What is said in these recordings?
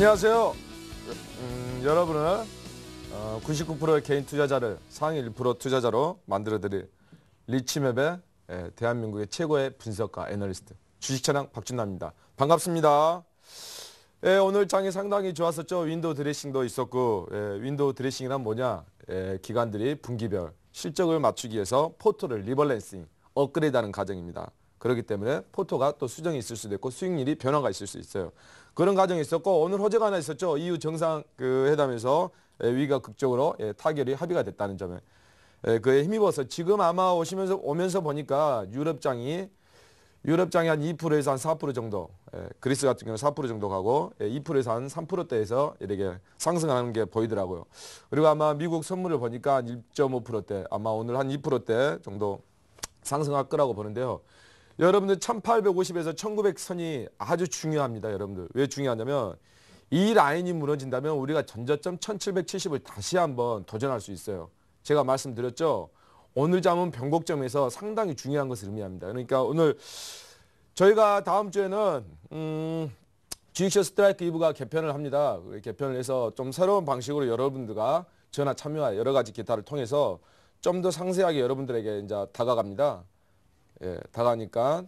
안녕하세요. 음, 여러분을 어, 99%의 개인 투자자를 상위 1% 투자자로 만들어드릴 리치맵의 예, 대한민국의 최고의 분석가 애널리스트 주식천왕 박준남입니다. 반갑습니다. 예, 오늘 장이 상당히 좋았었죠. 윈도우 드레싱도 있었고 예, 윈도우 드레싱이란 뭐냐 예, 기관들이 분기별 실적을 맞추기 위해서 포토를 리벌런싱 업그레이드하는 과정입니다. 그렇기 때문에 포토가 또 수정이 있을 수도 있고 수익률이 변화가 있을 수 있어요. 그런 과정이 있었고 오늘 호재가 하나 있었죠. EU 정상 그 회담에서 예, 위가 극적으로 예, 타결이 합의가 됐다는 점에 예, 그에 힘입어서 지금 아마 오시면서 오면서 보니까 유럽장이 유럽장이 한 2%에서 한 4% 정도, 그리스 같은 경우는 4% 정도 가고 2%에서 한 3%대에서 이렇게 상승하는 게 보이더라고요. 그리고 아마 미국 선물을 보니까 1.5%대, 아마 오늘 한 2%대 정도 상승할 거라고 보는데요. 여러분들 1850에서 1900선이 아주 중요합니다. 여러분들. 왜 중요하냐면 이 라인이 무너진다면 우리가 전저점 1770을 다시 한번 도전할 수 있어요. 제가 말씀드렸죠. 오늘 잠은 변곡점에서 상당히 중요한 것을 의미합니다. 그러니까 오늘 저희가 다음 주에는 음, 주식쇼 스트라이크 이브가 개편을 합니다. 그 개편을 해서 좀 새로운 방식으로 여러분들과 전화 참여와 여러 가지 기타를 통해서 좀 더 상세하게 여러분들에게 이제 다가갑니다. 예, 다가니까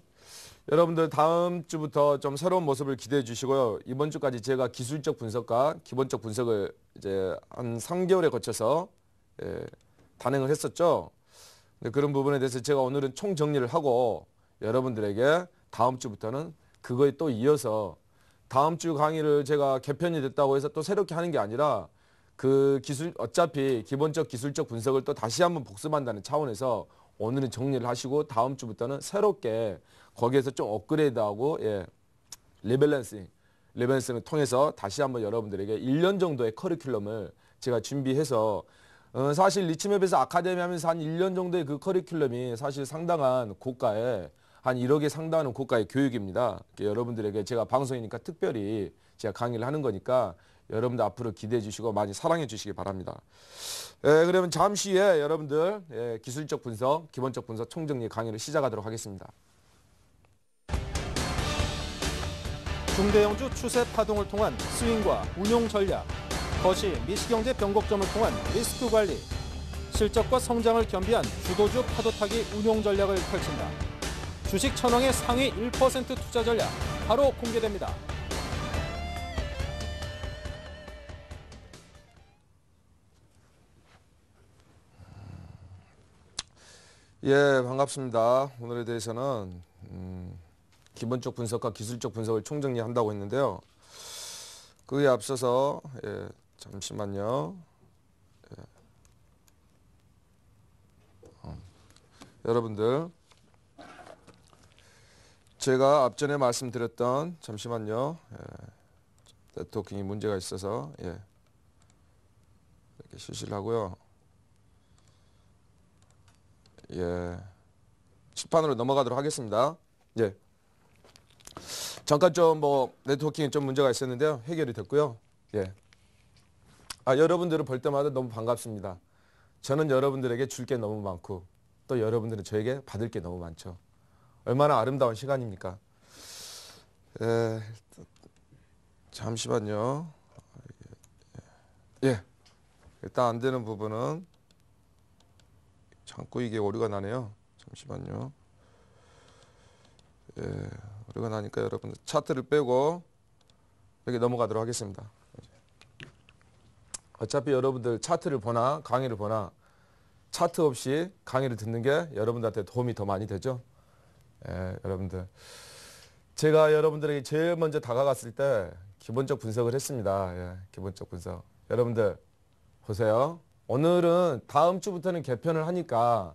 여러분들 다음 주부터 좀 새로운 모습을 기대해 주시고요. 이번 주까지 제가 기술적 분석과 기본적 분석을 이제 한 3개월에 거쳐서 예, 단행을 했었죠. 근데 그런 부분에 대해서 제가 오늘은 총 정리를 하고 여러분들에게 다음 주부터는 그거에 또 이어서 다음 주 강의를 제가 개편이 됐다고 해서 또 새롭게 하는 게 아니라 그 기술 어차피 기본적 기술적 분석을 또 다시 한번 복습한다는 차원에서 오늘은 정리를 하시고 다음 주부터는 새롭게 거기에서 좀 업그레이드하고 예, 리밸런싱, 리밸런싱을 통해서 다시 한번 여러분들에게 1년 정도의 커리큘럼을 제가 준비해서 어, 사실 리치맵에서 아카데미 하면서 한 1년 정도의 그 커리큘럼이 사실 상당한 고가에 한 1억에 상당하는 고가의 교육입니다. 여러분들에게 제가 방송이니까 특별히 제가 강의를 하는 거니까 여러분들 앞으로 기대해 주시고 많이 사랑해 주시기 바랍니다. 예, 그러면 잠시 후에 여러분들 예, 기술적 분석, 기본적 분석 총정리 강의를 시작하도록 하겠습니다. 중대형주 추세 파동을 통한 스윙과 운용 전략, 거시 미시경제 변곡점을 통한 리스크 관리, 실적과 성장을 겸비한 주도주 파도타기 운용 전략을 펼친다. 주식 천왕의 상위 1% 투자 전략 바로 공개됩니다. 예, 반갑습니다. 오늘에 대해서는 음, 기본적 분석과 기술적 분석을 총정리한다고 했는데요. 그에 앞서서 예, 잠시만요. 예. 어. 여러분들 제가 앞전에 말씀드렸던 잠시만요. 예, 네트워킹이 문제가 있어서 예. 이렇게 실시를 하고요. 예. 칠판으로 넘어가도록 하겠습니다. 예. 잠깐 좀 뭐 네트워킹에 좀 문제가 있었는데요. 해결이 됐고요. 예. 아, 여러분들을 볼 때마다 너무 반갑습니다. 저는 여러분들에게 줄 게 너무 많고 또 여러분들은 저에게 받을 게 너무 많죠. 얼마나 아름다운 시간입니까? 예. 잠시만요. 예. 예. 일단 안 되는 부분은 자꾸 이게 오류가 나네요. 잠시만요. 예, 오류가 나니까 여러분 차트를 빼고 여기 넘어가도록 하겠습니다. 어차피 여러분들 차트를 보나 강의를 보나 차트 없이 강의를 듣는 게 여러분들한테 도움이 더 많이 되죠. 예, 여러분들. 제가 여러분들에게 제일 먼저 다가갔을 때 기본적 분석을 했습니다. 예, 기본적 분석. 여러분들 보세요. 오늘은 다음 주부터는 개편을 하니까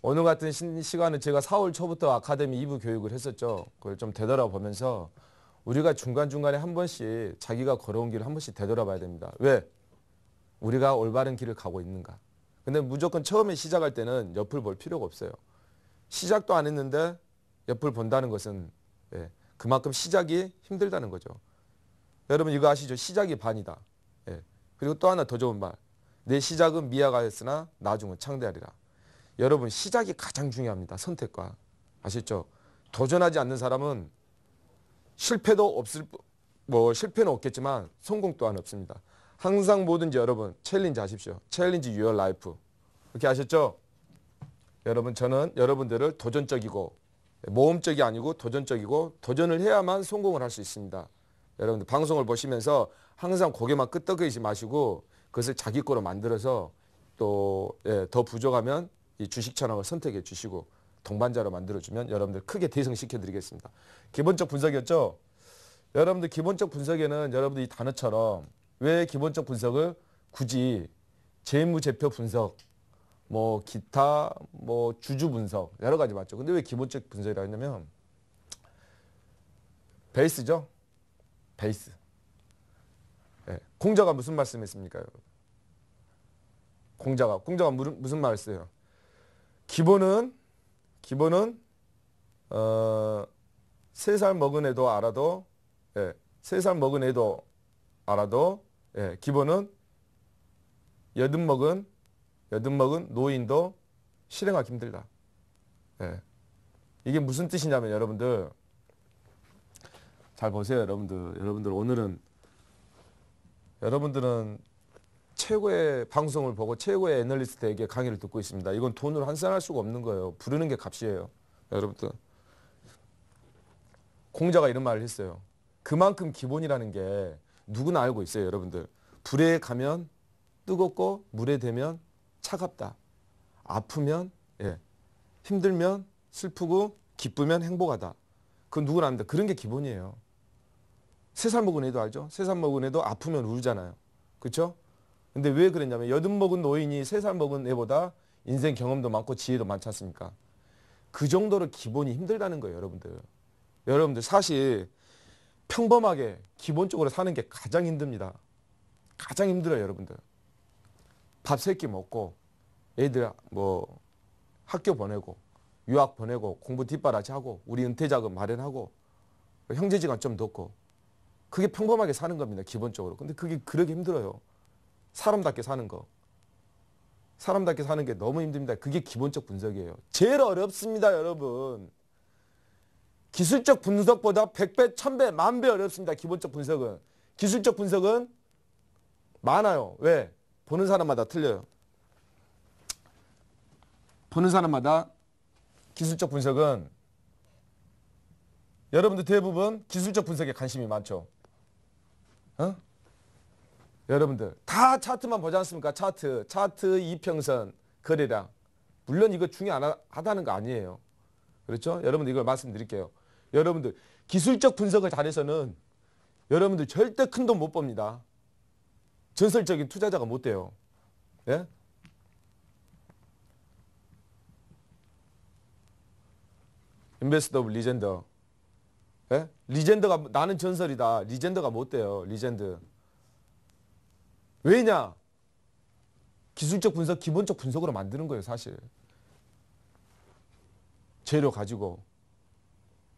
오늘 같은 시간은 제가 4월 초부터 아카데미 2부 교육을 했었죠. 그걸 좀 되돌아보면서 우리가 중간중간에 한 번씩 자기가 걸어온 길을 한 번씩 되돌아봐야 됩니다. 왜? 우리가 올바른 길을 가고 있는가. 근데 무조건 처음에 시작할 때는 옆을 볼 필요가 없어요. 시작도 안 했는데 옆을 본다는 것은 예, 그만큼 시작이 힘들다는 거죠. 여러분 이거 아시죠? 시작이 반이다. 예. 그리고 또 하나 더 좋은 말. 내 시작은 미약하였으나 나중은 창대하리라. 여러분 시작이 가장 중요합니다. 선택과 아시죠? 도전하지 않는 사람은 실패도 없을 뭐 실패는 없겠지만 성공 또한 없습니다. 항상 뭐든지 여러분 챌린지 하십시오. 챌린지 유어 라이프. 이렇게 아셨죠? 여러분 저는 여러분들을 도전적이고 모험적이 아니고 도전적이고 도전을 해야만 성공을 할 수 있습니다. 여러분들 방송을 보시면서 항상 고개만 끄덕이지 마시고 그것을 자기 거로 만들어서 또더 예, 부족하면 이 주식 천황을 선택해 주시고 동반자로 만들어주면 여러분들 크게 대성시켜 드리겠습니다. 기본적 분석이었죠. 여러분들 기본적 분석에는 여러분들 이 단어처럼 왜 기본적 분석을 굳이 재무제표 분석, 뭐 기타, 뭐 주주 분석 여러 가지 맞죠. 근데 왜 기본적 분석이라 했냐면 베이스죠. 베이스. 공자가 무슨 말씀했습니까? 공자가 공자가 무슨 말했어요? 기본은 기본은 어, 세살 먹은 애도 알아도 예, 세살 먹은 애도 알아도 예, 기본은 여든 먹은 여든 먹은 노인도 실행하기 힘들다. 예. 이게 무슨 뜻이냐면 여러분들 잘 보세요 여러분들 여러분들 오늘은 여러분들은 최고의 방송을 보고 최고의 애널리스트에게 강의를 듣고 있습니다. 이건 돈으로 환산할 수가 없는 거예요. 부르는 게 값이에요. 여러분들. 공자가 이런 말을 했어요. 그만큼 기본이라는 게 누구나 알고 있어요. 여러분들. 불에 가면 뜨겁고 물에 대면 차갑다. 아프면 예. 힘들면 슬프고 기쁘면 행복하다. 그건 누구나 압니다. 그런 게 기본이에요. 세살 먹은 애도 알죠? 세 살 먹은 애도 아프면 울잖아요. 그렇죠? 근데 왜 그랬냐면 여든 먹은 노인이 세 살 먹은 애보다 인생 경험도 많고 지혜도 많지 않습니까? 그 정도로 기본이 힘들다는 거예요, 여러분들. 여러분들 사실 평범하게 기본적으로 사는 게 가장 힘듭니다. 가장 힘들어요, 여러분들. 밥 세 끼 먹고 애들 뭐 학교 보내고 유학 보내고 공부 뒷바라지 하고 우리 은퇴 자금 마련하고 형제지간 좀 넣고 그게 평범하게 사는 겁니다. 기본적으로. 근데 그게 그러기 힘들어요. 사람답게 사는 거. 사람답게 사는 게 너무 힘듭니다. 그게 기본적 분석이에요. 제일 어렵습니다. 여러분. 기술적 분석보다 100배, 1000배, 만배 어렵습니다. 기본적 분석은. 기술적 분석은 많아요. 왜? 보는 사람마다 틀려요. 보는 사람마다 기술적 분석은 여러분들 대부분 기술적 분석에 관심이 많죠. 어? 여러분들 다 차트만 보지 않습니까? 차트, 차트 이평선, 거래량. 물론 이거 중요하다는 거 아니에요. 그렇죠? 여러분들 이걸 말씀드릴게요. 여러분들 기술적 분석을 잘해서는 여러분들 절대 큰 돈못 법니다. 전설적인 투자자가 못 돼요. 예? 인베스더블 리젠더 예? 리젠드가 나는 전설이다. 리젠드가 못 돼요. 리젠드. 왜냐? 기술적 분석, 기본적 분석으로 만드는 거예요, 사실. 재료 가지고.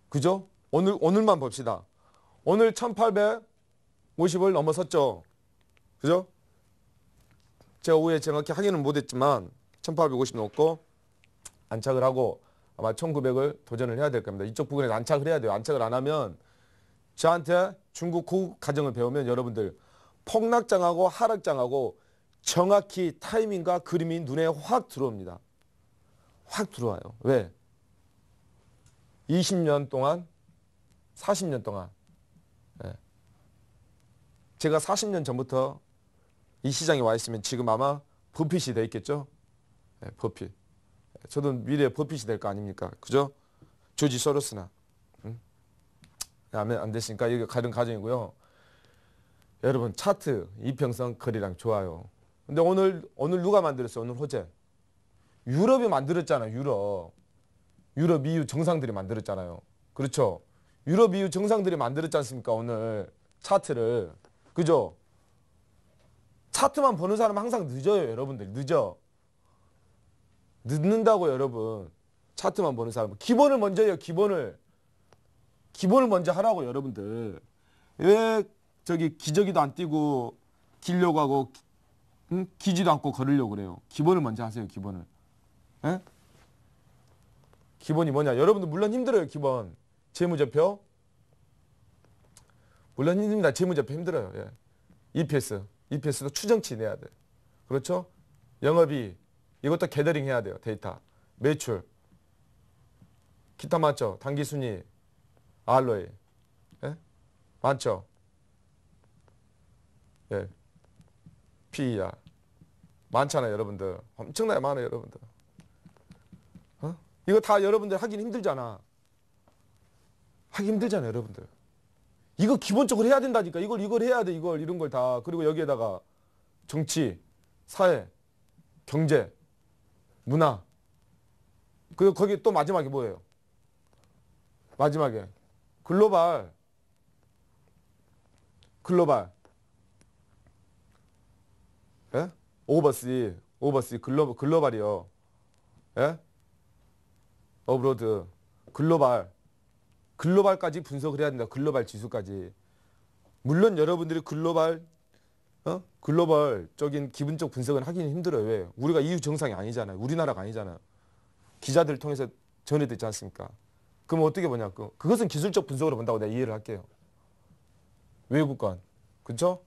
그죠? 오늘 오늘만 봅시다. 오늘 1850을 넘어섰죠. 그죠? 제가 오후에 정확히 확인은 못했지만 1850 넘고 안착을 하고 아마 1900을 도전을 해야 될 겁니다. 이쪽 부분에 안착을 해야 돼요. 안착을 안 하면 저한테 중국 고급 가정을 배우면 여러분들 폭락장하고 하락장하고 정확히 타이밍과 그림이 눈에 확 들어옵니다. 확 들어와요. 왜? 20년 동안 40년 동안 예. 제가 40년 전부터 이 시장에 와 있으면 지금 아마 버핏이 돼 있겠죠. 버핏. 예, 저는 미래 버핏이 될 거 아닙니까? 그죠? 조지 소로스나. 음안 되시니까 여기 가는 과정이고요. 여러분 차트, 이평선, 거리랑 좋아요. 근데 오늘 오늘 누가 만들었어요? 오늘 호재. 유럽이 만들었잖아 유럽. 유럽 EU 정상들이 만들었잖아요. 그렇죠. 유럽 EU 정상들이 만들었지 않습니까? 오늘 차트를. 그죠? 차트만 보는 사람 항상 늦어요. 여러분들 늦어. 늦는다고 여러분. 차트만 보는 사람. 기본을 먼저 해요. 기본을. 기본을 먼저 하라고 여러분들. 왜 저기 기저귀도 안 뛰고 길려고 하고 응? 기지도 않고 걸으려고 그래요. 기본을 먼저 하세요. 기본을. 에? 예? 기본이 뭐냐. 여러분들 물론 힘들어요. 기본. 재무제표. 물론 힘듭니다. 재무제표 힘들어요. 예. EPS. EPS도 추정치 내야 돼. 그렇죠? 영업이 이것도 게더링 해야 돼요. 데이터. 매출. 기타 많죠. 단기순위. 알로에. 예? 많죠. 예. PER. 많잖아요, 여러분들. 엄청나게 많아요, 여러분들. 어? 이거 다 여러분들 하긴 힘들잖아. 하기 힘들잖아요, 여러분들. 이거 기본적으로 해야 된다니까. 이걸 이걸 해야 돼. 이걸 이런 걸 다. 그리고 여기에다가 정치, 사회, 경제 문화. 그리고 거기 또 마지막에 뭐예요? 마지막에 글로벌 글로벌 예? 오버시 오버시 글로 글로벌이요. 예? 어브로드 글로벌 글로벌까지 분석을 해야 된다. 글로벌 지수까지. 물론 여러분들이 글로벌 어? 글로벌적인 기분적 분석은 하기는 힘들어요. 왜? 우리가 EU 정상이 아니잖아요. 우리나라가 아니잖아요. 기자들을 통해서 전해듣지 않습니까? 그럼 어떻게 보냐? 그, 그것은 기술적 분석으로 본다고 내가 이해를 할게요. 외국 건. 그렇죠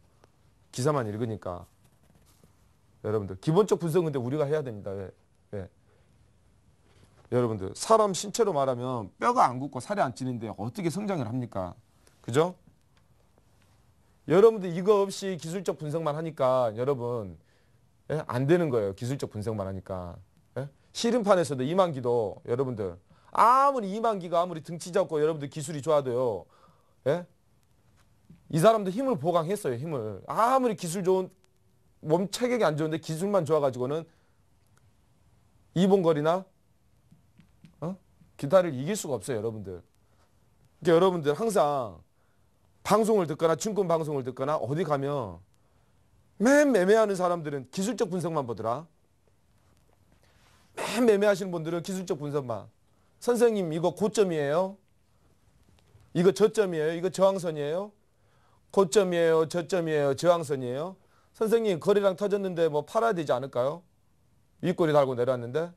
기사만 읽으니까. 여러분들 기본적 분석은 근데 우리가 해야 됩니다. 왜? 왜? 여러분들 사람 신체로 말하면 뼈가 안 굳고 살이 안 찌는데 어떻게 성장을 합니까? 그죠? 여러분들 이거 없이 기술적 분석만 하니까 여러분 예? 안 되는 거예요. 기술적 분석만 하니까. 예? 시름판에서도 이만기도 여러분들 아무리 이만기가 아무리 등치 잡고 여러분들 기술이 좋아도요. 예? 이 사람도 힘을 보강했어요. 힘을. 아무리 기술 좋은 몸 체격이 안 좋은데 기술만 좋아가지고는 이봉걸이나 어? 기타를 이길 수가 없어요. 여러분들. 그러니까 여러분들 항상 방송을 듣거나 증권 방송을 듣거나 어디 가면 맨 매매하는 사람들은 기술적 분석만 보더라. 맨 매매하시는 분들은 기술적 분석만. 선생님 이거 고점이에요. 이거 저점이에요. 이거 저항선이에요. 고점이에요. 저점이에요. 저항선이에요. 선생님 거래량 터졌는데 뭐 팔아야 되지 않을까요? 윗꼬리 달고 내려왔는데.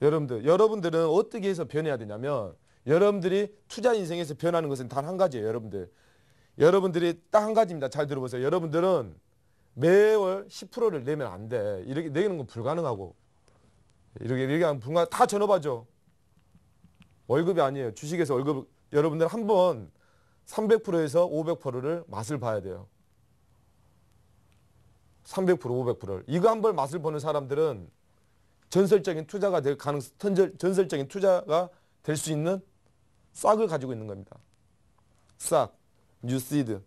여러분들, 여러분들은 어떻게 해서 변해야 되냐면 여러분들이 투자 인생에서 변하는 것은 단 한 가지예요. 여러분들. 여러분들이 딱 한 가지입니다. 잘 들어보세요. 여러분들은 매월 10%를 내면 안 돼. 이렇게 내는 건 불가능하고. 이렇게 이렇게 하면 불가 다 전업하죠. 월급이 아니에요. 주식에서 월급 여러분들 한 번 300%에서 500%를 맛을 봐야 돼요. 300% 500%를 이거 한 번 맛을 보는 사람들은 전설적인 투자가 될 가능 전설적인 투자가 될 수 있는 싹을 가지고 있는 겁니다. 싹, 뉴시드,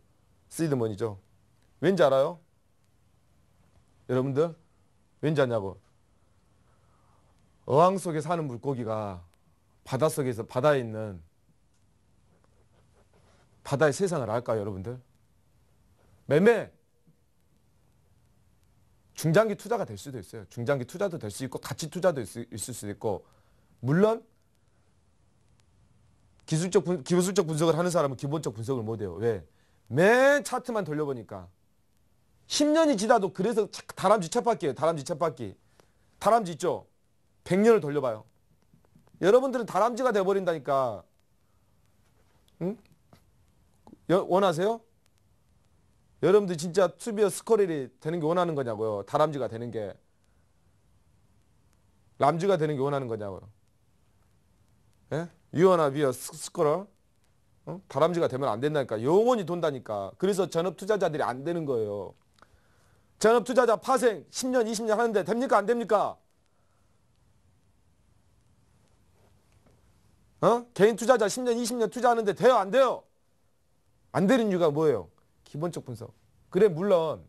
시드머니죠. 왠지 알아요? 여러분들 왠지 아냐고 어항 속에 사는 물고기가 바닷속에서 바다에 있는 바다의 세상을 알까요 여러분들? 매매 중장기 투자가 될 수도 있어요. 중장기 투자도 될 수 있고 가치 투자도 있을 수도 있고 물론 기술적 분, 기술적 분석을 하는 사람은 기본적 분석을 못 해요. 왜? 맨 차트만 돌려보니까 10년이 지나도 그래서 다람쥐 쳇바퀴예요. 다람쥐 쳇바퀴. 다람쥐 있죠? 100년을 돌려봐요. 여러분들은 다람쥐가 돼버린다니까. 응? 원하세요? 여러분들 진짜 투비어 스커릴이 되는 게 원하는 거냐고요. 다람쥐가 되는 게. 람쥐가 되는 게 원하는 거냐고요. 예? 유언나 비어 스컬어 어? 다람쥐가 되면 안 된다니까 영원히 돈다니까 그래서 전업 투자자들이 안 되는 거예요 전업 투자자 파생 10년 20년 하는데 됩니까 안 됩니까 어? 개인 투자자 10년 20년 투자하는데 돼요 안 돼요 안 되는 이유가 뭐예요 기본적 분석 그래 물론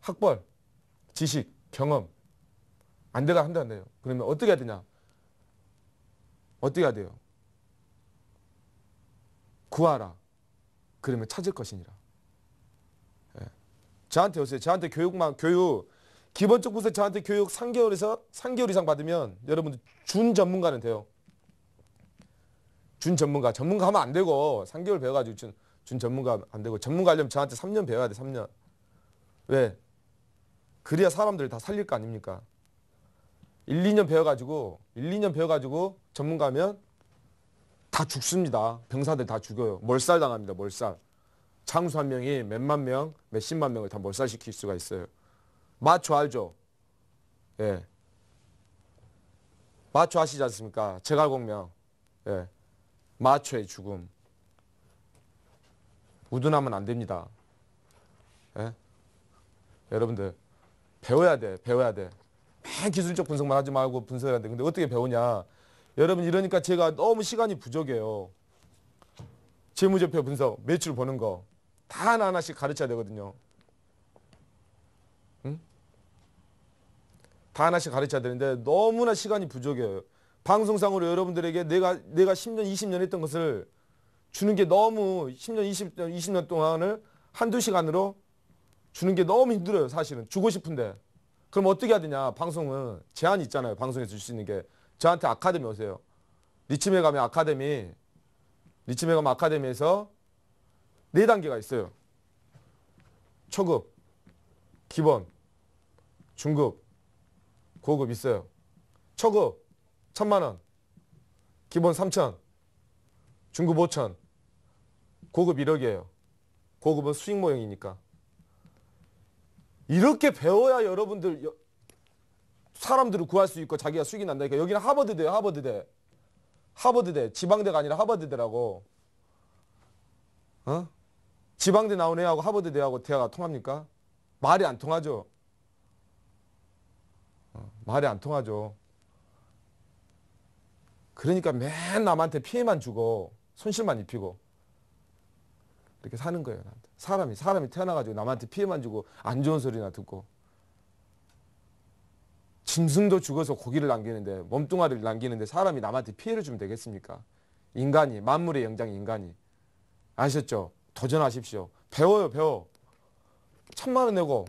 학벌 지식 경험 안 돼가 한다는데요 그러면 어떻게 해야 되냐 어떻게 해야 돼요? 구하라. 그러면 찾을 것이니라. 예. 저한테 오세요. 저한테 교육만 교육 기본적 분석 저한테 교육 3개월에서 3개월 이상 받으면 여러분들 준 전문가는 돼요. 준 전문가. 전문가 하면 안 되고 3개월 배워가지고 준, 준 전문가 안 되고 전문가 하려면 저한테 3년 배워야 돼. 3년. 왜? 그래야 사람들 다 살릴 거 아닙니까? 1, 2년 배워가지고 1, 2년 배워가지고 전문가면 다 죽습니다. 병사들 다 죽어요. 몰살 당합니다. 몰살. 장수 한 명이 몇만 명, 몇십만 명을 다 몰살시킬 수가 있어요. 마초 알죠? 예. 마초 아시지 않습니까? 제갈공명. 예. 마초의 죽음. 우둔하면 안 됩니다. 예? 여러분들 배워야 돼. 배워야 돼. 맨 기술적 분석만 하지 말고 분석해야 돼. 근데 어떻게 배우냐. 여러분 이러니까 제가 너무 시간이 부족해요. 재무제표 분석, 매출 보는 거. 다 하나하나씩 가르쳐야 되거든요. 응? 다 하나씩 가르쳐야 되는데 너무나 시간이 부족해요. 방송상으로 여러분들에게 내가 내가 10년, 20년 했던 것을 주는 게 너무 10년, 20년, 20년 동안을 한두 시간으로 주는 게 너무 힘들어요. 사실은. 주고 싶은데. 그럼 어떻게 해야 되냐. 방송은 제한이 있잖아요. 방송에서 줄 수 있는 게. 저한테 아카데미 오세요. 리치에 가면 아카데미, 리치에 가면 아카데미에서 네 단계가 있어요. 초급, 기본, 중급, 고급 있어요. 초급, 천만원, 기본 3천, 중급 5천, 고급 1억이에요. 고급은 수익 모형이니까. 이렇게 배워야 여러분들 사람들을 구할 수 있고 자기가 수익이 난다니까 여기는 하버드대요 하버드대 하버드대 지방대가 아니라 하버드대라고 어? 지방대 나온 애하고 하버드대하고 대화가 통합니까? 말이 안 통하죠 어, 말이 안 통하죠 그러니까 맨 남한테 피해만 주고 손실만 입히고 이렇게 사는 거예요 사람이 사람이 태어나가지고 남한테 피해만 주고 안 좋은 소리나 듣고 짐승도 죽어서 고기를 남기는데 몸뚱아리를 남기는데 사람이 남한테 피해를 주면 되겠습니까? 인간이 만물의 영장 인간이 아셨죠? 도전하십시오. 배워요 배워. 천만 원 내고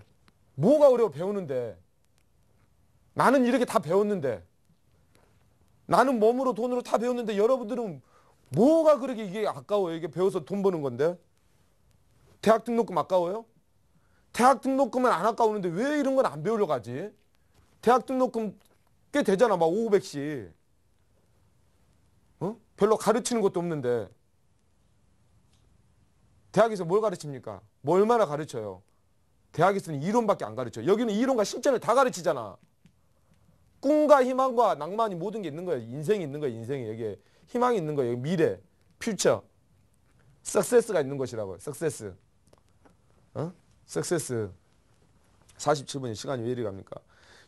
뭐가 어려워 배우는데 나는 이렇게 다 배웠는데 나는 몸으로 돈으로 다 배웠는데 여러분들은 뭐가 그렇게 이게 아까워요 이게 배워서 돈 버는 건데 대학 등록금 아까워요? 대학 등록금은 안 아까우는데 왜 이런 건 안 배우려고 하지? 대학 등록금 꽤 되잖아. 막 5, 500씩. 어? 별로 가르치는 것도 없는데. 대학에서 뭘 가르칩니까? 뭐 얼마나 가르쳐요? 대학에서는 이론밖에 안 가르쳐요. 여기는 이론과 실전을 다 가르치잖아. 꿈과 희망과 낭만이 모든 게 있는 거예요. 인생이 있는 거예요. 인생이 여기에 희망이 있는 거예요. 미래, 퓨처, 석세스가 있는 것이라고요. 석세스. 어? 석세스 47분이 시간이 왜 이리 갑니까?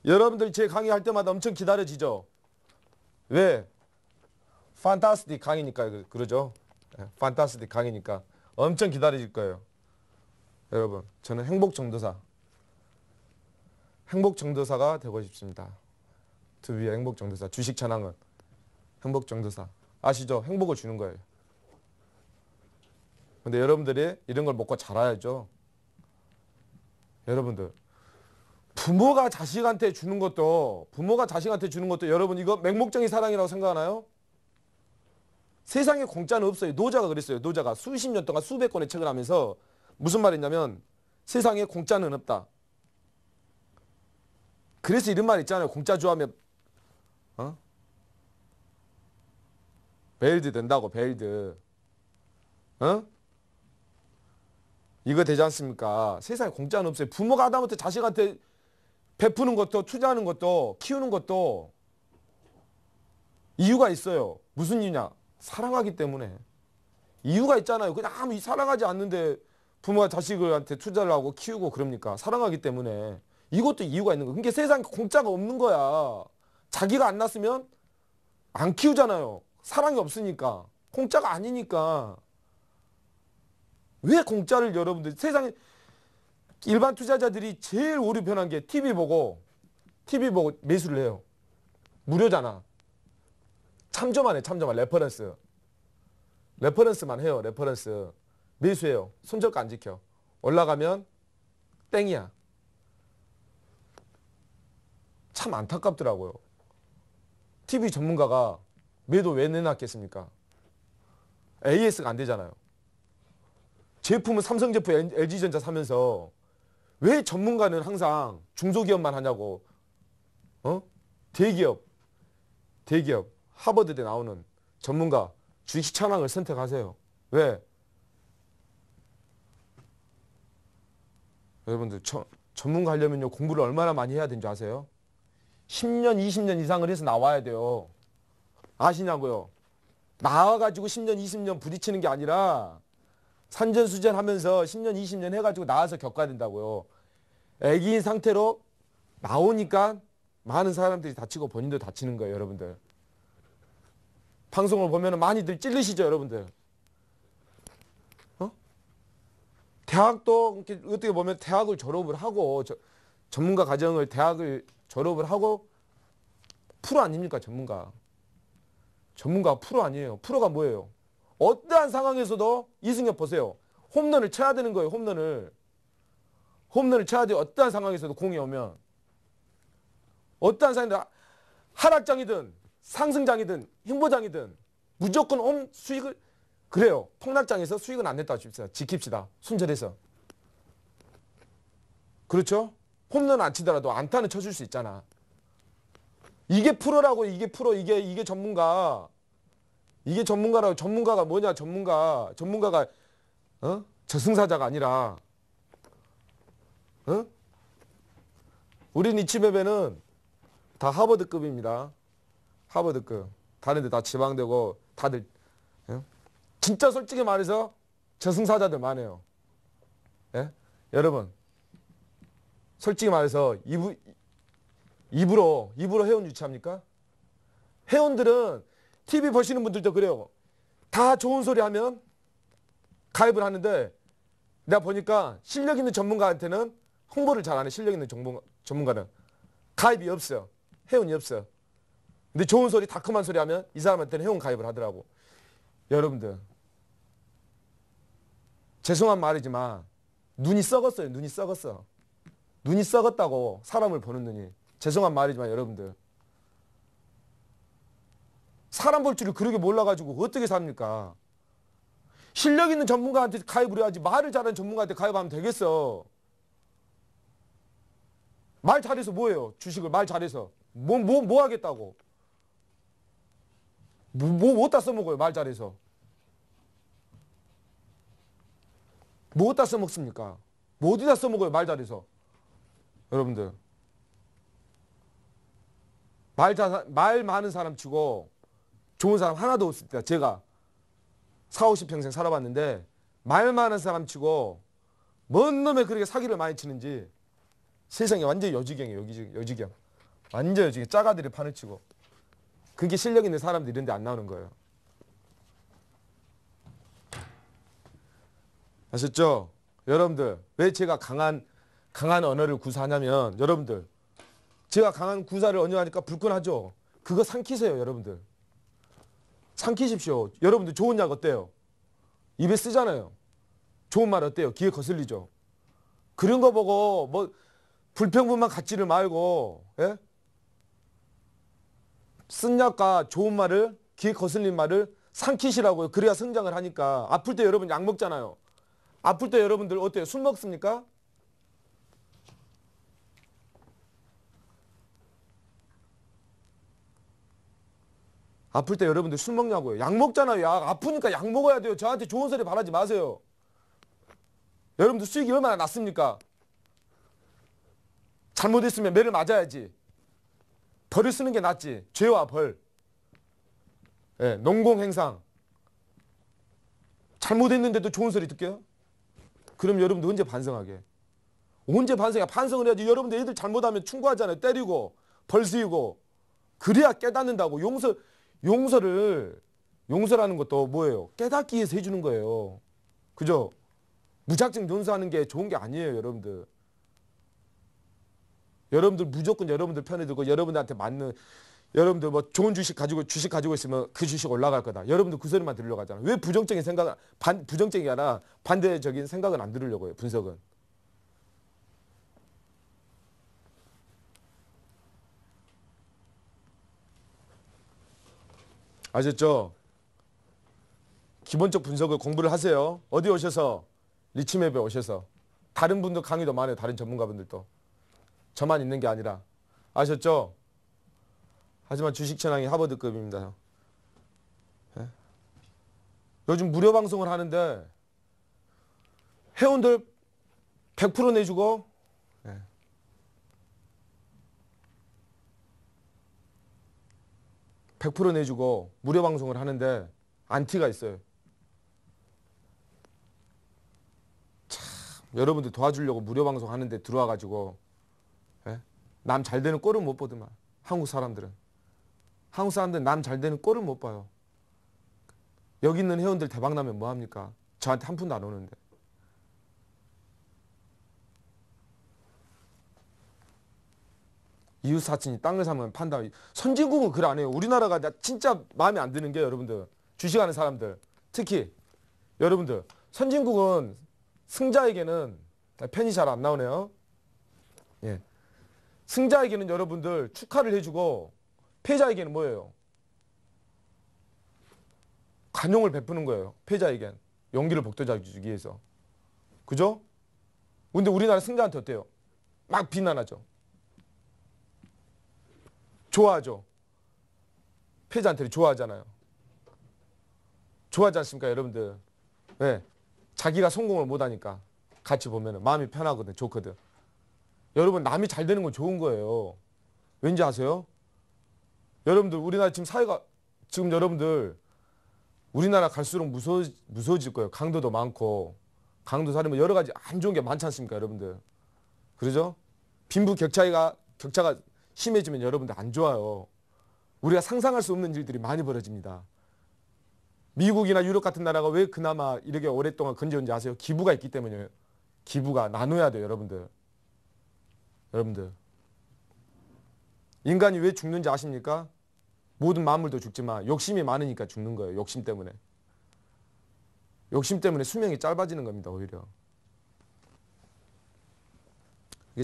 여러분들 제 강의할 때마다 엄청 기다려지죠? 왜? 판타스틱 강의니까 그, 그러죠? 판타스틱 예, 강의니까 엄청 기다려질 거예요. 여러분 저는 행복정도사 행복정도사가 되고 싶습니다. 드디어 행복정도사 주식 천왕은 행복정도사 아시죠? 행복을 주는 거예요. 근데 여러분들이 이런 걸 먹고 자라야죠. 여러분들 부모가 자식한테 주는 것도 부모가 자식한테 주는 것도 여러분 이거 맹목적인 사랑이라고 생각하나요? 세상에 공짜는 없어요. 노자가 그랬어요. 노자가 수십 년 동안 수백 권의 책을 하면서 무슨 말했냐면 세상에 공짜는 없다. 그래서 이런 말 있잖아요. 공짜 좋아하면 어? 베일드 된다고 베일드. 어? 이거 되지 않습니까? 세상에 공짜는 없어요. 부모가 하다못해 자식한테 베푸는 것도 투자하는 것도 키우는 것도 이유가 있어요. 무슨 이유냐? 사랑하기 때문에. 이유가 있잖아요. 그냥 아무 사랑하지 않는데 부모가 자식한테 투자를 하고 키우고 그럽니까? 사랑하기 때문에. 이것도 이유가 있는 거예요. 그러니까 세상에 공짜가 없는 거야. 자기가 안 났으면 안 키우잖아요. 사랑이 없으니까. 공짜가 아니니까. 왜 공짜를 여러분들 세상에 일반 투자자들이 제일 오류 편한 게 TV 보고 TV 보고 매수를 해요. 무료잖아. 참조만 해 참조만 레퍼런스. 레퍼런스만 해요 레퍼런스. 매수해요. 손절가 안 지켜. 올라가면 땡이야. 참 안타깝더라고요. TV 전문가가 매도 왜 내놨겠습니까? AS가 안 되잖아요. 제품은 삼성 제품, LG전자 사면서 왜 전문가는 항상 중소기업만 하냐고. 어? 대기업, 대기업, 하버드대 나오는 전문가, 주식 창왕을 선택하세요. 왜? 여러분들 저, 전문가 하려면요 공부를 얼마나 많이 해야 되는지 아세요? 10년, 20년 이상을 해서 나와야 돼요. 아시냐고요. 나와가지고 10년, 20년 부딪히는 게 아니라 산전수전 하면서 10년, 20년 해가지고 나와서 겪어야 된다고요. 애기인 상태로 나오니까 많은 사람들이 다치고 본인도 다치는 거예요, 여러분들. 방송을 보면 많이들 찔리시죠, 여러분들. 어? 대학도 이렇게 어떻게 보면 대학을 졸업을 하고 저, 전문가 과정을 대학을 졸업을 하고 프로 아닙니까, 전문가. 전문가 프로 아니에요. 프로가 뭐예요? 어떠한 상황에서도 이승엽 보세요. 홈런을 쳐야 되는 거예요. 홈런을. 홈런을 쳐야 돼요. 어떠한 상황에서도 공이 오면. 어떠한 상황이든 하락장이든 상승장이든 행보장이든 무조건 홈 수익을 그래요. 폭락장에서 수익은 안 냈다 싶시다 지킵시다. 순전해서. 그렇죠? 홈런 안 치더라도 안타는 쳐줄 수 있잖아. 이게 프로라고 이게 프로 이게 이게 전문가 이게 전문가라고 전문가가 뭐냐 전문가 전문가가 어? 저승사자가 아니라 어? 우리 니치베베는 다 하버드급입니다. 하버드급. 다른 데 다 지방되고 다들 예? 진짜 솔직히 말해서 저승사자들 많아요. 예? 여러분 솔직히 말해서 입, 입으로 입으로 회원 유치합니까? 회원들은 TV 보시는 분들도 그래요. 다 좋은 소리 하면 가입을 하는데 내가 보니까 실력 있는 전문가한테는 홍보를 잘 안 해. 실력 있는 전문가, 전문가는. 가입이 없어요. 회원이 없어요. 근데 좋은 소리, 다크만 소리 하면 이 사람한테는 회원 가입을 하더라고. 여러분들. 죄송한 말이지만 눈이 썩었어요. 눈이 썩었어. 눈이 썩었다고 사람을 보는 눈이. 죄송한 말이지만 여러분들. 사람 볼 줄을 그렇게 몰라가지고 어떻게 삽니까? 실력 있는 전문가한테 가입을 해야지 말을 잘하는 전문가한테 가입하면 되겠어. 말 잘해서 뭐예요? 주식을 말 잘해서. 뭐, 뭐, 뭐 하겠다고? 뭐, 뭐, 어디다 써먹어요? 말 잘해서. 뭐 어디다 써먹습니까? 뭐 어디다 써먹어요? 말 잘해서. 여러분들. 말, 자, 말 많은 사람 치고 좋은 사람 하나도 없습니다. 제가 4 50평생 살아봤는데 말 많은 사람 치고 뭔 놈에 그렇게 사기를 많이 치는지 세상에 완전 여지경이에요. 여지, 경 완전 여지경. 짜가들이 판을 치고. 그게 실력 있는 사람들 이런 데 안 나오는 거예요. 아셨죠? 여러분들 왜 제가 강한 강한 언어를 구사하냐면 여러분들 제가 강한 구사를 언어하니까 불끈하죠. 그거 삼키세요 여러분들. 삼키십시오. 여러분들 좋은 약 어때요? 입에 쓰잖아요. 좋은 말 어때요? 귀에 거슬리죠. 그런 거 보고 뭐 불평분만 갖지를 말고 예? 쓴 약과 좋은 말을 귀에 거슬린 말을 삼키시라고요. 그래야 성장을 하니까. 아플 때 여러분 약 먹잖아요. 아플 때 여러분들 어때요? 술 먹습니까? 아플 때 여러분들 술 먹냐고요. 약 먹잖아요. 약 아프니까 약 먹어야 돼요. 저한테 좋은 소리 바라지 마세요. 여러분들 수익이 얼마나 났습니까? 잘못했으면 매를 맞아야지. 벌을 쓰는 게 낫지. 죄와 벌. 예, 농공행상. 잘못했는데도 좋은 소리 듣게요? 그럼 여러분들 언제 반성하게? 언제 반성해? 반성을 해야지. 여러분들 애들 잘못하면 충고하잖아요. 때리고, 벌 쓰이고. 그래야 깨닫는다고. 용서, 용서를 용서라는 것도 뭐예요? 깨닫기 위해서 해주는 거예요. 그죠? 무작정 용서하는 게 좋은 게 아니에요 여러분들. 여러분들 무조건 여러분들 편에 들고 여러분들한테 맞는 여러분들 뭐 좋은 주식 가지고 주식 가지고 있으면 그 주식 올라갈 거다. 여러분들 그 소리만 들으려고 하잖아. 왜 부정적인 생각 반 부정적이 아니라 반대적인 생각은 안 들으려고 해요. 분석은. 아셨죠? 기본적 분석을 공부를 하세요. 어디 오셔서 리치맵에 오셔서 다른 분도 강의도 많아요. 다른 전문가분들도. 저만 있는 게 아니라. 아셨죠? 하지만 주식천왕이 하버드급입니다. 네? 요즘 무료 방송을 하는데 회원들 100% 내주고 100% 내주고 무료 방송을 하는데 안티가 있어요. 참 여러분들 도와주려고 무료 방송 하는데 들어와가지고 예? 남잘 되는 꼴은 못 보더만 한국 사람들은 한국 사람들은 남잘 되는 꼴을 못 봐요. 여기 있는 회원들 대박 나면 뭐 합니까? 저한테 한 푼도 안 오는데. 이웃 사촌이 땅을 사면 판다. 선진국은 그래 안 해요. 우리나라가 진짜 마음에 안 드는 게 여러분들 주식하는 사람들 특히 여러분들 선진국은 승자에게는 편이 아, 잘안 나오네요. 예. 승자에게는 여러분들 축하를 해주고 패자에게는 뭐예요? 간용을 베푸는 거예요. 패자에겐 용기를 복도자주기 위해서. 그죠? 근데 우리나라 승자한테 어때요? 막 비난하죠. 좋아하죠. 패자한테는 좋아하잖아요. 좋아하지 않습니까, 여러분들? 왜? 네. 자기가 성공을 못하니까 같이 보면 마음이 편하거든, 좋거든. 여러분, 남이 잘 되는 건 좋은 거예요. 왠지 아세요? 여러분들, 우리나라 지금 사회가, 지금 여러분들, 우리나라 갈수록 무서워, 무서워질 거예요. 강도도 많고, 강도 사이면 여러 가지 안 좋은 게 많지 않습니까, 여러분들? 그러죠? 빈부 격차가, 격차가 심해지면 여러분들 안 좋아요. 우리가 상상할 수 없는 일들이 많이 벌어집니다. 미국이나 유럽 같은 나라가 왜 그나마 이렇게 오랫동안 건지는지 아세요? 기부가 있기 때문이에요. 기부가 나눠야 돼요, 여러분들. 여러분들. 인간이 왜 죽는지 아십니까? 모든 만물도 죽지만 욕심이 많으니까 죽는 거예요. 욕심 때문에. 욕심 때문에 수명이 짧아지는 겁니다. 오히려.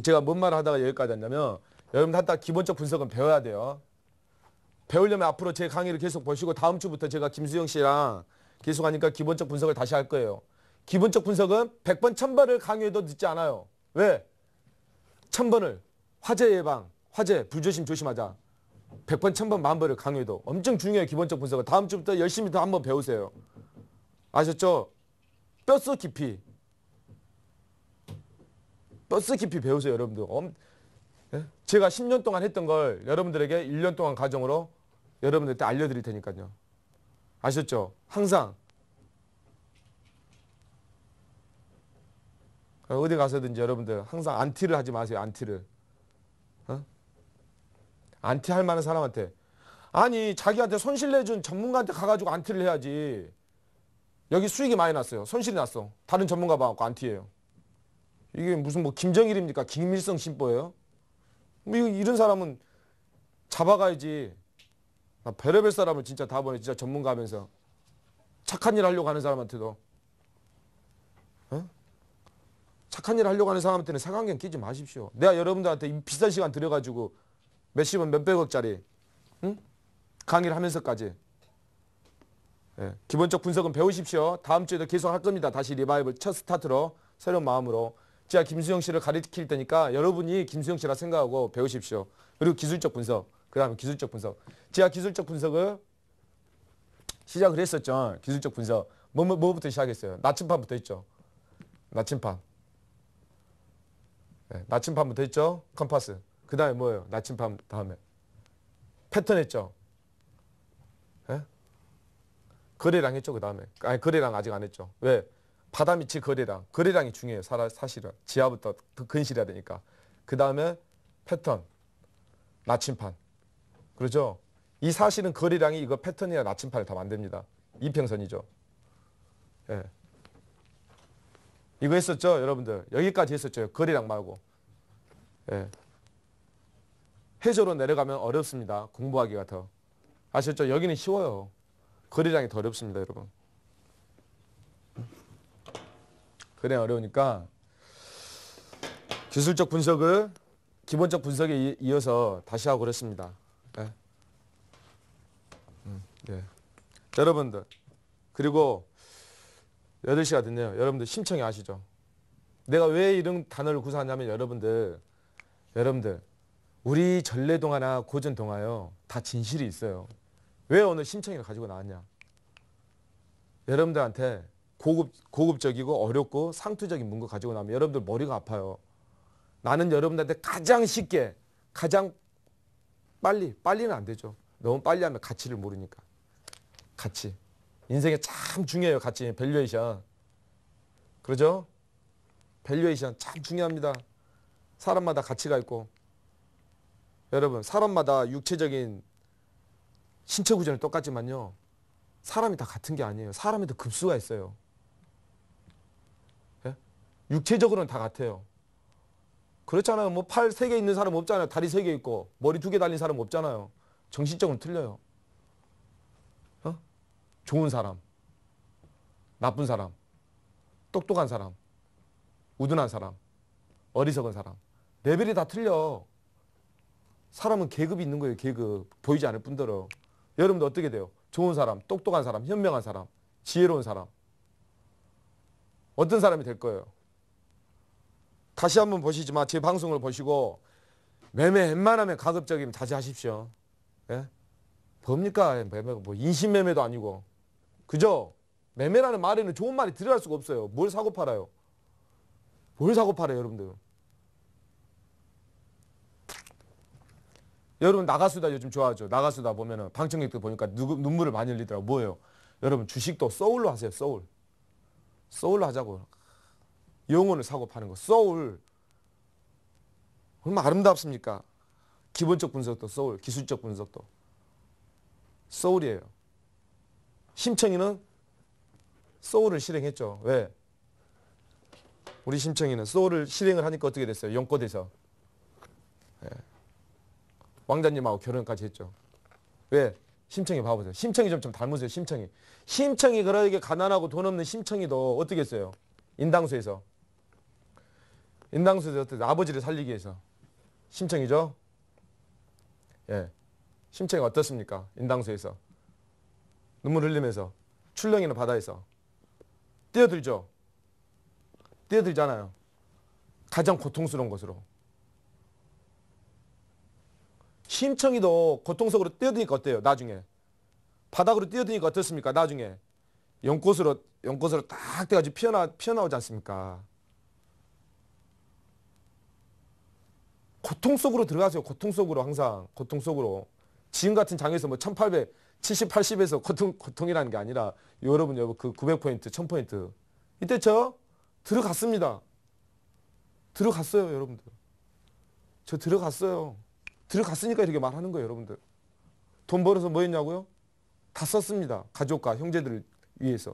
제가 뭔 말을 하다가 여기까지 왔냐면 여러분 한다 기본적 분석은 배워야 돼요. 배우려면 앞으로 제 강의를 계속 보시고 다음 주부터 제가 김수영 씨랑 계속 하니까 기본적 분석을 다시 할 거예요. 기본적 분석은 100번 1000번을 강요해도 늦지 않아요. 왜? 1000번을 화재 예방, 화재 불조심 조심하자. 100번 1000번 만번을 강요해도 엄청 중요해요. 기본적 분석은 다음 주부터 열심히 더 한번 배우세요. 아셨죠? 뼛속 깊이. 뼛속 깊이 배우세요, 여러분들. 엄, 예? 제가 10년 동안 했던 걸 여러분들에게 1년 동안 가정으로 여러분들한테 알려드릴 테니까요. 아셨죠? 항상 어디 가서든지 여러분들 항상 안티를 하지 마세요. 안티를. 어? 안티 할 만한 사람한테. 아니 자기한테 손실 내준 전문가한테 가가지고 안티를 해야지. 여기 수익이 많이 났어요. 손실이 났어. 다른 전문가 봐갖고 안티예요. 이게 무슨 뭐 김정일입니까? 김일성 심보예요? 이런 사람은 잡아가야지. 나 별의별 사람을 진짜 다 보내. 진짜 전문가 하면서. 착한 일 하려고 하는 사람한테도. 어? 착한 일 하려고 하는 사람한테는 색안경 끼지 마십시오. 내가 여러분들한테 비싼 시간 들여가지고 몇십 원 몇백억짜리 응? 강의를 하면서까지. 예, 기본적 분석은 배우십시오. 다음 주에도 계속 할 겁니다. 다시 리바이벌 첫 스타트로 새로운 마음으로 제가 김수영 씨를 가르칠 테니까 여러분이 김수영 씨라 생각하고 배우십시오. 그리고 기술적 분석. 그 다음에 기술적 분석. 제가 기술적 분석을 시작을 했었죠. 기술적 분석. 뭐, 뭐, 뭐부터 시작했어요? 나침판부터 했죠. 나침판. 네, 나침판부터 했죠. 컴파스. 그 다음에 뭐예요? 나침판 다음에. 패턴 했죠. 네? 거래량 했죠. 그 다음에. 아니, 거래량 아직 안 했죠. 왜? 바다 밑이 거래량, 거래량이 중요해요. 사실은 지하부터 그 근실해야 되니까. 그 다음에 패턴, 나침판. 그렇죠? 이 사실은 거래량이 이거 패턴이나 나침판을 다 만듭니다. 이평선이죠. 예. 이거 했었죠, 여러분들. 여기까지 했었죠. 거래량 말고. 예. 해저로 내려가면 어렵습니다. 공부하기가 더. 아셨죠? 여기는 쉬워요. 거래량이 더 어렵습니다, 여러분. 그래 어려우니까 기술적 분석을 기본적 분석에 이어서 다시 하고 그랬습니다. 네. 음, 예. 여러분들 그리고 8시가 됐네요. 여러분들 심청이 아시죠? 내가 왜 이런 단어를 구사하냐면 여러분들 여러분들 우리 전래동화나 고전동화요 다 진실이 있어요. 왜 오늘 심청이를 가지고 나왔냐? 여러분들한테 고급 고급적이고 어렵고 상투적인 문구 가지고 나면 여러분들 머리가 아파요. 나는 여러분들한테 가장 쉽게 가장 빨리 빨리는 안 되죠. 너무 빨리 하면 가치를 모르니까. 가치. 인생에 참 중요해요. 가치. 밸류에이션. 그러죠? 밸류에이션 참 중요합니다. 사람마다 가치가 있고 여러분 사람마다 육체적인 신체 구조는 똑같지만요. 사람이 다 같은 게 아니에요. 사람에도 급수가 있어요. 육체적으로는 다 같아요. 그렇잖아요. 뭐 팔 세 개 있는 사람 없잖아요. 다리 세 개 있고 머리 두 개 달린 사람 없잖아요. 정신적으로 틀려요. 어? 좋은 사람, 나쁜 사람, 똑똑한 사람, 우둔한 사람, 어리석은 사람. 레벨이 다 틀려. 사람은 계급이 있는 거예요. 계급. 보이지 않을 뿐더러. 여러분도 어떻게 돼요? 좋은 사람, 똑똑한 사람, 현명한 사람, 지혜로운 사람. 어떤 사람이 될 거예요? 다시 한번 보시지만 제 방송을 보시고 매매 웬만하면 가급적이면 자제하십시오. 예? 뭡니까? 예, 매매가 뭐 인신매매도 아니고. 그죠? 매매라는 말에는 좋은 말이 들어갈 수가 없어요. 뭘 사고 팔아요? 뭘 사고 팔아요, 여러분들? 여러분 나가수다 요즘 좋아하죠. 나가수다 보면은 방청객들 보니까 누구, 눈물을 많이 흘리더라고. 뭐예요? 여러분 주식도 소울로 하세요. 소울. 소울로 하자고. 영혼을 사고 파는 거. 소울. 얼마나 아름답습니까? 기본적 분석도 소울, 기술적 분석도. 소울이에요. 심청이는 소울을 실행했죠. 왜? 우리 심청이는 소울을 실행을 하니까 어떻게 됐어요? 연꽃에서. 예. 왕자님하고 결혼까지 했죠. 왜? 심청이 봐보세요. 심청이 좀, 좀 닮으세요. 심청이. 심청이 그러게 가난하고 돈 없는 심청이도 어떻게 했어요? 인당수에서. 인당수였던 아버지를 살리기 위해서 심청이죠. 예, 심청이 어떻습니까? 인당수에서 눈물 흘리면서 출렁이는 바다에서 뛰어들죠. 뛰어들잖아요. 가장 고통스러운 것으로. 심청이도 고통 속으로 뛰어드니까 어때요? 나중에 바닥으로 뛰어드니까 어떻습니까? 나중에 연꽃으로 연꽃으로 딱 돼가지고 피어나 피어나오지 않습니까? 고통 속으로 들어가세요. 고통 속으로 항상 고통 속으로 지금 같은 장에서 뭐 1870, 80에서 고통 고통이라는 게 아니라 여러분 여러분 그 900포인트, 1000포인트 이때 저 들어갔습니다. 들어갔어요, 여러분들. 저 들어갔어요. 들어갔으니까 이렇게 말하는 거예요, 여러분들. 돈 벌어서 뭐 했냐고요? 다 썼습니다. 가족과 형제들을 위해서.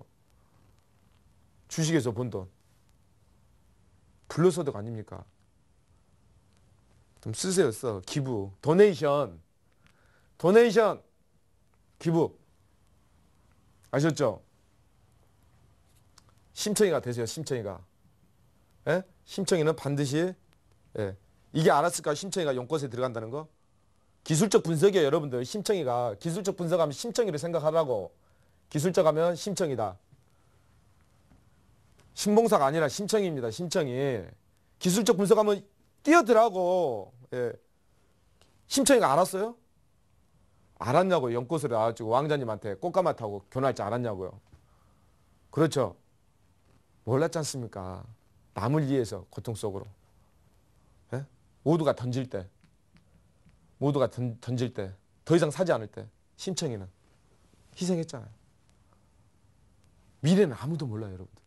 주식에서 본 돈. 불로소득 아닙니까? 좀 쓰세요 써 기부 도네이션 도네이션 기부 아셨죠? 심청이가 되세요 심청이가 예? 심청이는 반드시 예. 이게 알았을까 심청이가 연꽃에 들어간다는 거 기술적 분석이에요 여러분들 심청이가 기술적 분석하면 심청이를 생각하라고 기술적 하면 심청이다 신봉사가 아니라 심청입니다 심청이 기술적 분석하면 뛰어들라고 예. 심청이가 알았어요? 알았냐고요. 연꽃을 나와가지고 왕자님한테 꽃가마 타고 교환할 알았냐고요. 그렇죠. 몰랐지 않습니까? 남을 위해서 고통 속으로. 예? 모두가 던질 때. 모두가 던, 던질 때. 더 이상 사지 않을 때. 심청이는. 희생했잖아요. 미래는 아무도 몰라요. 여러분들.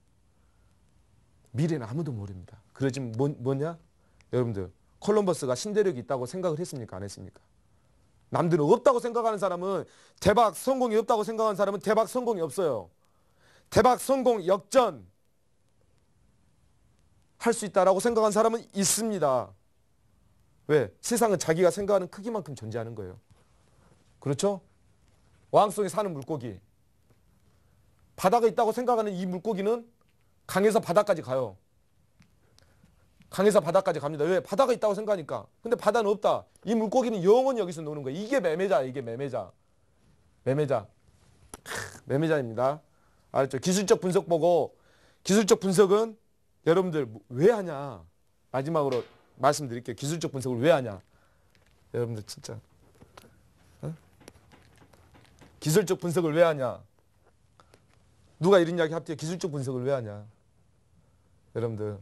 미래는 아무도 모릅니다. 그러지 뭐, 뭐냐? 여러분들 콜럼버스가 신대륙이 있다고 생각을 했습니까? 안 했습니까? 남들은 없다고 생각하는 사람은 대박 성공이 없다고 생각하는 사람은 대박 성공이 없어요. 대박 성공 역전 할 수 있다라고 생각한 사람은 있습니다. 왜? 세상은 자기가 생각하는 크기만큼 존재하는 거예요. 그렇죠? 왕성에 사는 물고기. 바다가 있다고 생각하는 이 물고기는 강에서 바다까지 가요. 강에서 바다까지 갑니다. 왜? 바다가 있다고 생각하니까. 근데 바다는 없다. 이 물고기는 영원히 여기서 노는 거야. 이게 매매자, 이게 매매자. 매매자. 매매자입니다. 알았죠? 기술적 분석 보고 기술적 분석은 여러분들 뭐, 왜 하냐? 마지막으로 말씀드릴게요. 기술적 분석을 왜 하냐? 여러분들 진짜 어? 기술적 분석을 왜 하냐? 누가 이런 이야기 합디에 기술적 분석을 왜 하냐? 여러분들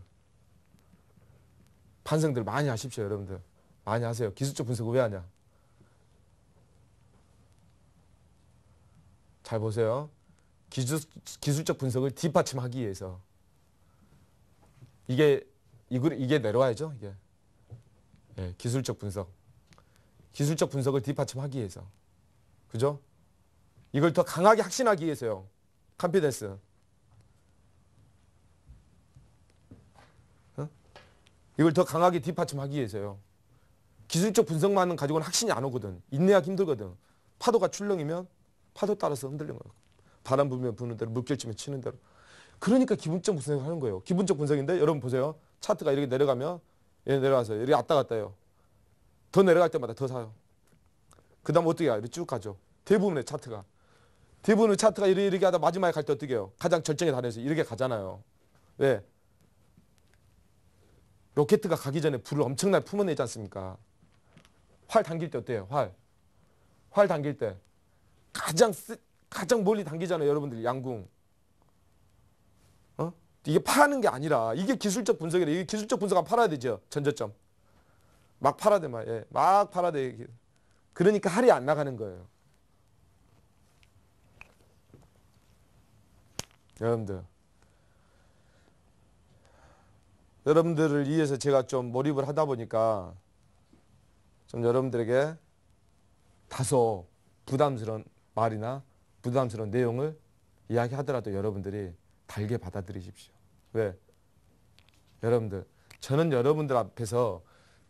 반성들 많이 하십시오, 여러분들. 많이 하세요. 기술적 분석을 왜 하냐? 잘 보세요. 기술, 기술적 분석을 뒷받침하기 위해서 이게 이걸 이게 내려와야죠. 이게 예, 기술적 분석, 기술적 분석을 뒷받침하기 위해서 그죠? 이걸 더 강하게 확신하기 위해서요. 컴피던스. 이걸 더 강하게 뒷받침하기 위해서요. 기술적 분석만 가지고는 확신이 안 오거든. 인내하기 힘들거든. 파도가 출렁이면 파도 따라서 흔들린 거예요. 바람 불면 부는 대로 물결 치면 치는 대로. 그러니까 기분적 분석을 하는 거예요. 기분적 분석인데 여러분 보세요. 차트가 이렇게 내려가면 얘 내려가서 이렇게 왔다 갔다 해요. 더 내려갈 때마다 더 사요. 그 다음 어떻게 해요 이렇게 쭉 가죠. 대부분의 차트가. 대부분의 차트가 이렇게, 이렇게 하다 마지막에 갈 때 어떻게 해요? 가장 절정에 달해서 이렇게 가잖아요. 왜? 로켓트가 가기 전에 불을 엄청나게 품어내지 않습니까? 활 당길 때 어때요? 활. 활 당길 때 가장 쓰, 가장 멀리 당기잖아요, 여러분들 양궁. 어? 이게 파는 게 아니라 이게 기술적 분석이래. 이게 기술적 분석하 팔아야 되죠. 전저점. 막 팔아야 돼, 막. 예. 막 팔아야 돼. 그러니까 할이 안 나가는 거예요. 여러분들 여러분들을 위해서 제가 좀 몰입을 하다 보니까 좀 여러분들에게 다소 부담스러운 말이나 부담스러운 내용을 이야기하더라도 여러분들이 달게 받아들이십시오. 왜? 여러분들, 저는 여러분들 앞에서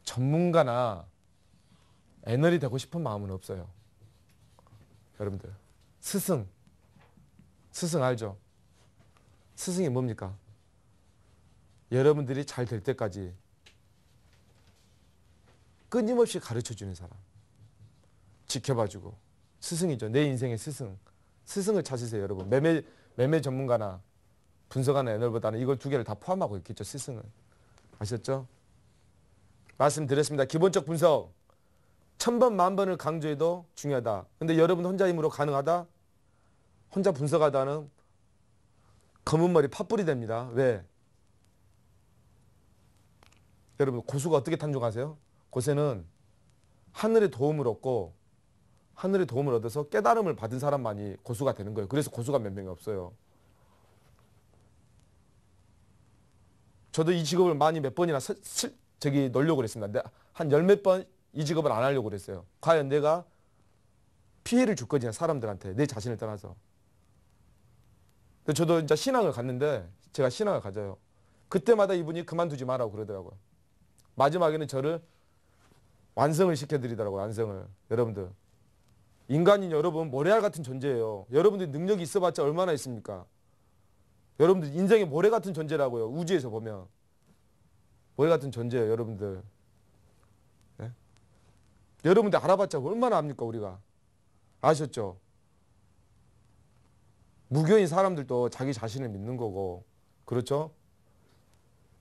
전문가나 애널이 되고 싶은 마음은 없어요. 여러분들, 스승, 스승 알죠? 스승이 뭡니까? 여러분들이 잘 될 때까지 끊임없이 가르쳐주는 사람 지켜봐주고 스승이죠. 내 인생의 스승. 스승을 찾으세요 여러분. 매매, 매매 전문가나 분석하는 애널보다는 이걸 두 개를 다 포함하고 있겠죠. 스승은. 아셨죠? 말씀드렸습니다. 기본적 분석. 천번 만번을 강조해도 중요하다. 근데 여러분 혼자 힘으로 가능하다? 혼자 분석하다는 검은 머리 파뿌리 됩니다. 왜? 여러분 고수가 어떻게 탄종하세요? 고세는 하늘의 도움을 얻고 하늘의 도움을 얻어서 깨달음을 받은 사람만이 고수가 되는 거예요. 그래서 고수가 몇 명이 없어요. 저도 이 직업을 많이 몇 번이나 서, 실, 저기 놀려고 그습니다한 열 몇 번 이 직업을 안 하려고 그랬어요. 과연 내가 피해를 줄 거냐 사람들한테 내 자신을 떠나서. 저도 이제 신앙을 갔는데 제가 신앙을 가져요. 그때마다 이분이 그만두지 마라고 그러더라고요. 마지막에는 저를 완성을 시켜드리더라고요. 완성을. 여러분들. 인간인 여러분 모래알 같은 존재예요. 여러분들 능력이 있어봤자 얼마나 있습니까? 여러분들 인생의 모래 같은 존재라고요. 우주에서 보면. 모래 같은 존재예요. 여러분들. 네? 여러분들 알아봤자 얼마나 압니까 우리가. 아셨죠? 무교인 사람들도 자기 자신을 믿는 거고 그렇죠?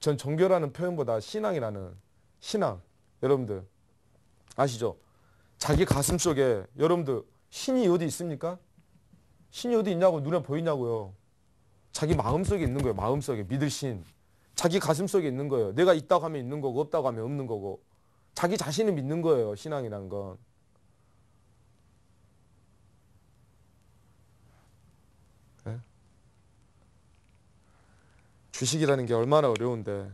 전 종교라는 표현보다 신앙이라는 신앙. 여러분들 아시죠? 자기 가슴 속에 여러분들 신이 어디 있습니까? 신이 어디 있냐고 눈에 보이냐고요. 자기 마음 속에 있는 거예요. 마음 속에 믿을 신. 자기 가슴 속에 있는 거예요. 내가 있다고 하면 있는 거고 없다고 하면 없는 거고. 자기 자신을 믿는 거예요. 신앙이란 건. 예? 주식이라는 게 얼마나 어려운데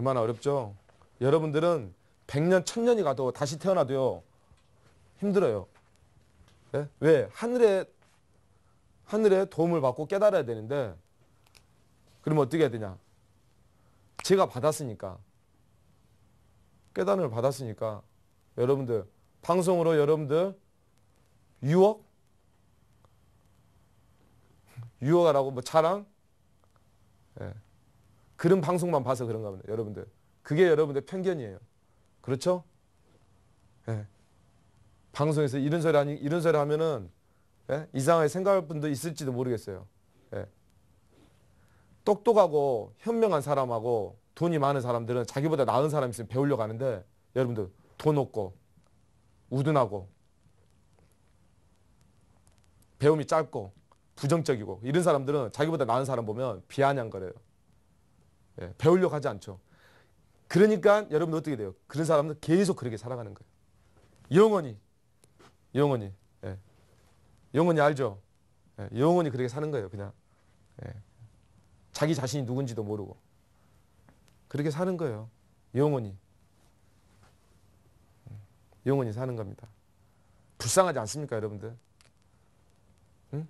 얼마나 어렵죠? 여러분들은 100년, 1000년이 가도 다시 태어나도요. 힘들어요. 네? 왜? 하늘에 하늘에 도움을 받고 깨달아야 되는데 그러면 어떻게 해야 되냐? 제가 받았으니까 깨달음을 받았으니까 여러분들 방송으로 여러분들 유혹 유혹하라고 뭐 자랑 그런 방송만 봐서 그런가 보니다 여러분들. 그게 여러분들 편견이에요. 그렇죠? 예. 방송에서 이런 소리 아니 이런 소리 하면은 예? 이상하게 생각할 분도 있을지도 모르겠어요. 예. 똑똑하고 현명한 사람하고 돈이 많은 사람들은 자기보다 나은 사람 있으면 배우려고 하는데 여러분들 돈 없고 우둔하고 배움이 짧고 부정적이고 이런 사람들은 자기보다 나은 사람 보면 비아냥거려요. 예, 배우려고 하지 않죠. 그러니까 여러분 어떻게 돼요? 그런 사람은 계속 그렇게 살아가는 거예요. 영원히. 영원히. 예. 영원히 알죠? 예, 영원히 그렇게 사는 거예요. 그냥. 예. 자기 자신이 누군지도 모르고. 그렇게 사는 거예요. 영원히. 예, 영원히 사는 겁니다. 불쌍하지 않습니까, 여러분들? 응?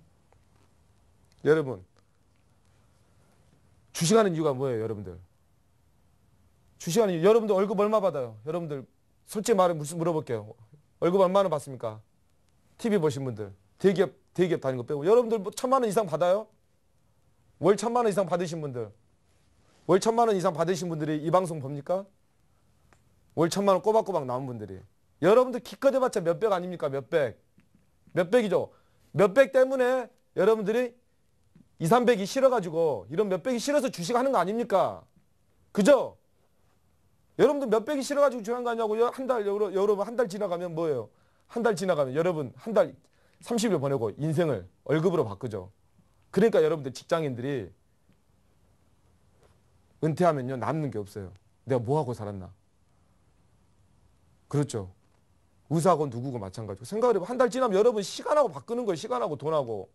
여러분, 주식하는 이유가 뭐예요, 여러분들? 주식하는 이유. 여러분들 월급 얼마 받아요? 여러분들 솔직히 말해 무슨 물어볼게요. 월급 얼마나 받습니까? TV 보신 분들. 대기업 대기업 다니는 거 빼고 여러분들 뭐 천만 원 이상 받아요? 월 천만 원 이상 받으신 분들. 월 천만 원 이상 받으신 분들이 이 방송 봅니까? 월 천만 원 꼬박꼬박 나온 분들이. 여러분들 기껏 해봤자 몇 백 아닙니까? 몇백. 몇백이죠. 몇 백 때문에 여러분들이 2, 300이 싫어가지고 이런 몇백이 싫어서 주식하는 거 아닙니까? 그죠? 여러분들 몇백이 싫어가지고 주식한 거 아니냐고요? 한 달, 여러분 한 달 지나가면 뭐예요? 한 달 지나가면 여러분 한 달 30일 보내고 인생을 월급으로 바꾸죠. 그러니까 여러분들 직장인들이 은퇴하면요 남는 게 없어요. 내가 뭐하고 살았나. 그렇죠. 의사고 누구고 마찬가지고 생각을 해보면한 달 지나면 여러분 시간하고 바꾸는 거예요. 시간하고 돈하고.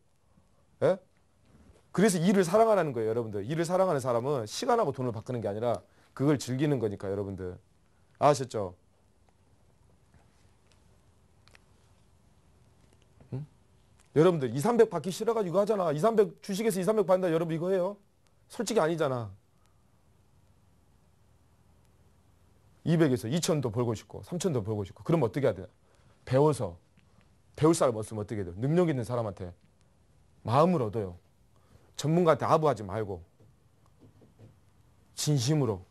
예? 그래서 일을 사랑하라는 거예요, 여러분들. 일을 사랑하는 사람은 시간하고 돈을 바꾸는 게 아니라 그걸 즐기는 거니까, 여러분들. 아셨죠? 여러분들 2, 300 받기 싫어가지고 이거 하잖아. 2, 300 주식에서 2, 300 받는다. 여러분 이거 해요? 솔직히 아니잖아. 200에서 2천도 벌고 싶고 3천도 벌고 싶고 그럼 어떻게 해야 돼? 배워서 배울 사람 없으면 어떻게 해야 돼? 능력 있는 사람한테 마음을 얻어요. 전문가한테 아부하지 말고 진심으로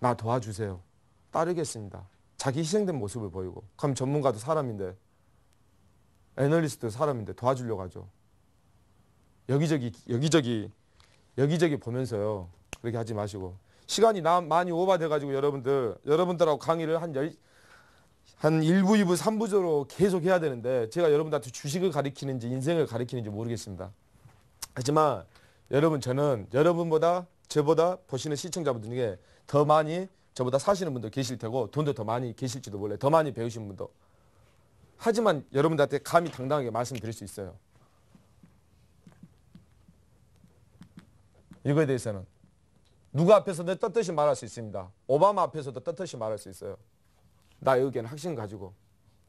나 도와주세요. 따르겠습니다. 자기 희생된 모습을 보이고 그럼 전문가도 사람인데 애널리스트도 사람인데 도와주려고 하죠. 여기저기 여기저기 여기저기 보면서요. 그렇게 하지 마시고 시간이 나, 많이 오버돼가지고 여러분들 여러분들하고 강의를 한 열, 한 1부, 2부, 3부적으로 계속 해야 되는데 제가 여러분들한테 주식을 가리키는지 인생을 가리키는지 모르겠습니다. 하지만 여러분 저는 여러분보다 저보다 보시는 시청자분들 중에 더 많이 저보다 사시는 분도 계실 테고 돈도 더 많이 계실지도 몰라요. 더 많이 배우신 분도. 하지만 여러분들한테 감히 당당하게 말씀드릴 수 있어요. 이거에 대해서는 누가 앞에서도 떳떳이 말할 수 있습니다. 오바마 앞에서도 떳떳이 말할 수 있어요. 나의 의견 확신 가지고.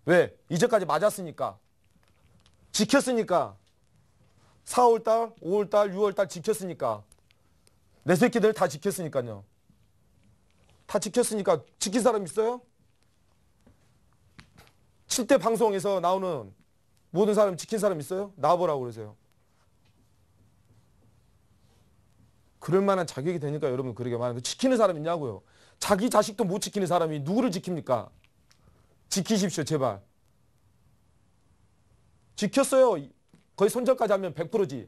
왜? 이제까지 맞았으니까. 지켰으니까. 4월달, 5월달, 6월달 지켰으니까 내 새끼들 다 지켰으니까요. 다 지켰으니까 지킨 사람 있어요? 7대 방송에서 나오는 모든 사람 지킨 사람 있어요? 나와보라고 그러세요. 그럴 만한 자격이 되니까 여러분 그렇게 말하는 거 지키는 사람 있냐고요. 자기 자식도 못 지키는 사람이 누구를 지킵니까? 지키십시오 제발. 지켰어요. 거의 손절까지 하면 100%지.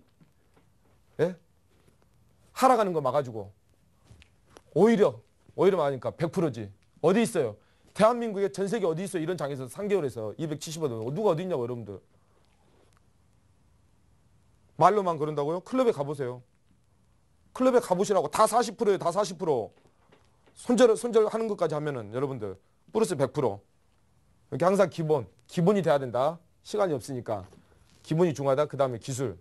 예? 하락하는 거 막아주고. 오히려, 오히려 막으니까 100%지. 어디 있어요? 대한민국에 전 세계 어디 있어요? 이런 장에서 3개월에서 270원. 누가 어디 있냐고, 여러분들. 말로만 그런다고요? 클럽에 가보세요. 클럽에 가보시라고. 다 40%예요, 다 40%. 손절, 손절하는 것까지 하면은 여러분들. 플러스 100%. 이렇게 항상 기본, 기본이 돼야 된다. 시간이 없으니까. 기본이 중하다. 요그 다음에 기술.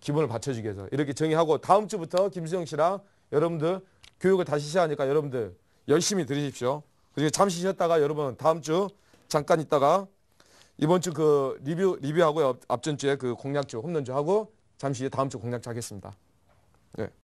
기본을 받쳐주기 위해서. 이렇게 정의하고 다음 주부터 김수영 씨랑 여러분들 교육을 다시 시작하니까 여러분들 열심히 들으십시오. 그리고 잠시 쉬었다가 여러분 다음 주 잠깐 있다가 이번 주 그 리뷰 리뷰하고요. 앞전 주에 그 공략주 홈런주 하고 잠시 다음 주 공략주 하겠습니다. 네.